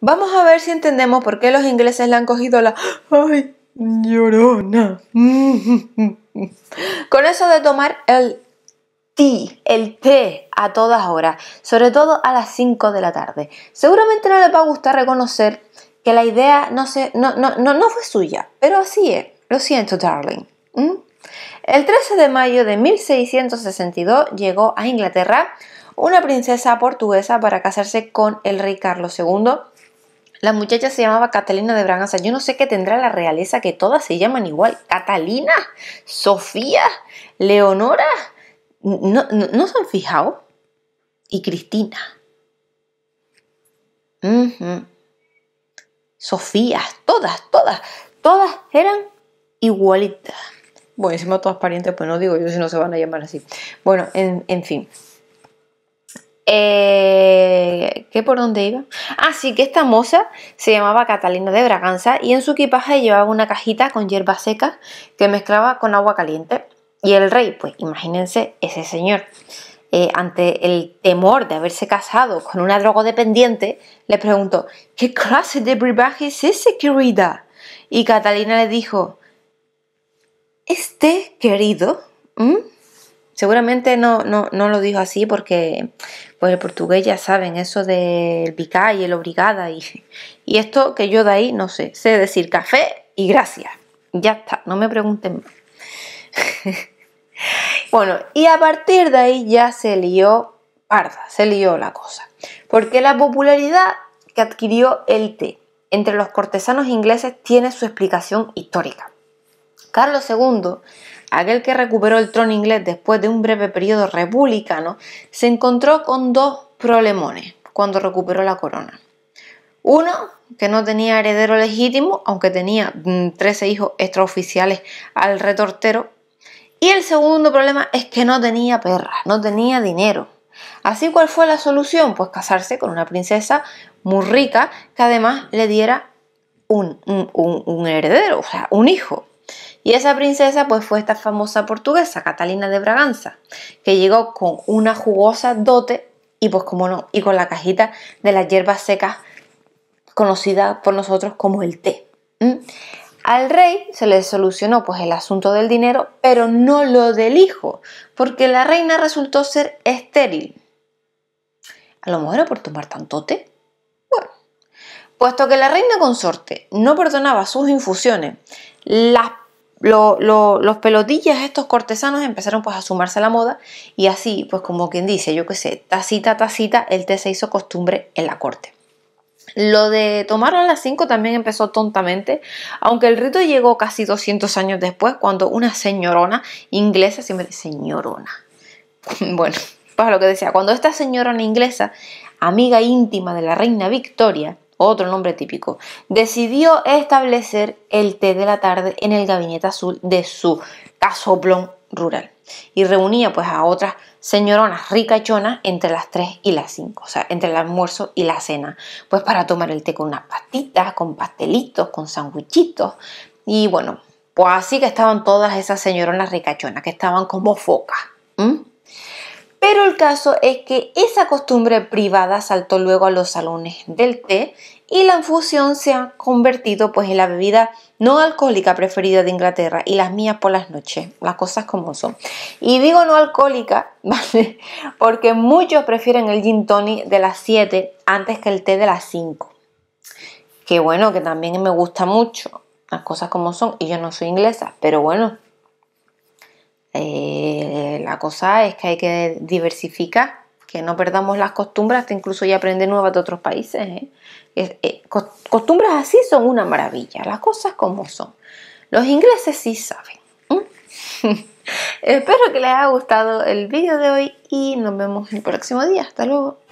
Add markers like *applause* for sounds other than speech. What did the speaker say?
Vamos a ver si entendemos por qué los ingleses le han cogido la... ¡Ay! Llorona. *laughs* Con eso de tomar el té, el té a todas horas, sobre todo a las 5 de la tarde. Seguramente no les va a gustar reconocer que la idea no, no, fue suya, pero así es. Lo siento, darling. ¿Mm? El 13 de mayo de 1662 llegó a Inglaterra una princesa portuguesa para casarse con el rey Carlos II la muchacha se llamaba Catalina de Braganza. Yo no sé qué tendrá la realeza que todas se llaman igual. Catalina, Sofía, Leonora. ¿No, no, no se han fijado? Y Cristina. Sofía. todas, todas, todas eran igualitas. Bueno, encima todas parientes, pues no digo yo si no se van a llamar así. Bueno, en fin. Eh, ¿Qué por dónde iba? Así ah, que esta moza se llamaba Catalina de Braganza y en su equipaje llevaba una cajita con hierba seca que mezclaba con agua caliente. Y el rey, pues imagínense ese señor, eh, ante el temor de haberse casado con una drogodependiente, le preguntó, ¿qué clase de brebaje es ese, querida? Y Catalina le dijo, este, querido, ¿Mm? Seguramente no, no, lo dijo así porque pues el portugués ya saben eso del picar y el obrigada y, y esto que yo de ahí no sé, sé decir café y gracias. Ya está, no me pregunten más. *laughs* bueno, y a partir de ahí ya se lió parda, se lió la cosa. Porque la popularidad que adquirió el té entre los cortesanos ingleses tiene su explicación histórica. Carlos II, aquel que recuperó el trono inglés después de un breve periodo republicano, se encontró con dos problemones cuando recuperó la corona. Uno, que no tenía heredero legítimo, aunque tenía 13 mm, hijos extraoficiales al retortero. Y el segundo problema es que no tenía perra, no tenía dinero. Así, ¿cuál fue la solución? Pues casarse con una princesa muy rica que además le diera un heredero, o sea, un hijo. Y esa princesa pues fue esta famosa portuguesa, Catalina de Braganza, que llegó con una jugosa dote y pues como no, y con la cajita de las hierbas secas conocida por nosotros como el té. Al rey se le solucionó pues el asunto del dinero, pero no lo del hijo, porque la reina resultó ser estéril. A lo mejor era por tomar tanto té. Bueno, puesto que la reina consorte no perdonaba sus infusiones, las los pelotillas, estos cortesanos, empezaron pues a sumarse a la moda y así, pues como quien dice, yo qué sé, tacita, tacita, el té se hizo costumbre en la corte. Lo de tomarlo a las 5 también empezó tontamente, aunque el rito llegó casi 200 años después, cuando una señorona inglesa, siempre señorona, *laughs* bueno, para lo que decía, cuando esta señorona inglesa, amiga íntima de la reina Victoria, otro nombre típico, decidió establecer el té de la tarde en el gabinete azul de su casoplón rural y reunía pues a otras señoronas ricachonas entre las 3 y las 5, o sea, entre el almuerzo y la cena, pues para tomar el té con unas pastitas, con pastelitos, con sandwichitos y bueno, pues así que estaban todas esas señoronas ricachonas que estaban como focas pero el caso es que esa costumbre privada saltó luego a los salones del té y la infusión se ha convertido pues en la bebida no alcohólica preferida de Inglaterra y las mías por las noches, las cosas como son. Y digo no alcohólica, *laughs* ¿vale? Porque muchos prefieren el gin tonic de las 7 antes que el té de las 5. Que bueno, que también me gusta mucho, las cosas como son, y yo no soy inglesa, pero bueno, eh, la cosa es que hay que diversificar, que no perdamos las costumbres, que incluso ya aprende nuevas de otros países. ¿eh? Eh, costumbres así son una maravilla, las cosas como son. Los ingleses sí saben. *laughs* Espero que les haya gustado el vídeo de hoy y nos vemos el próximo día. Hasta luego.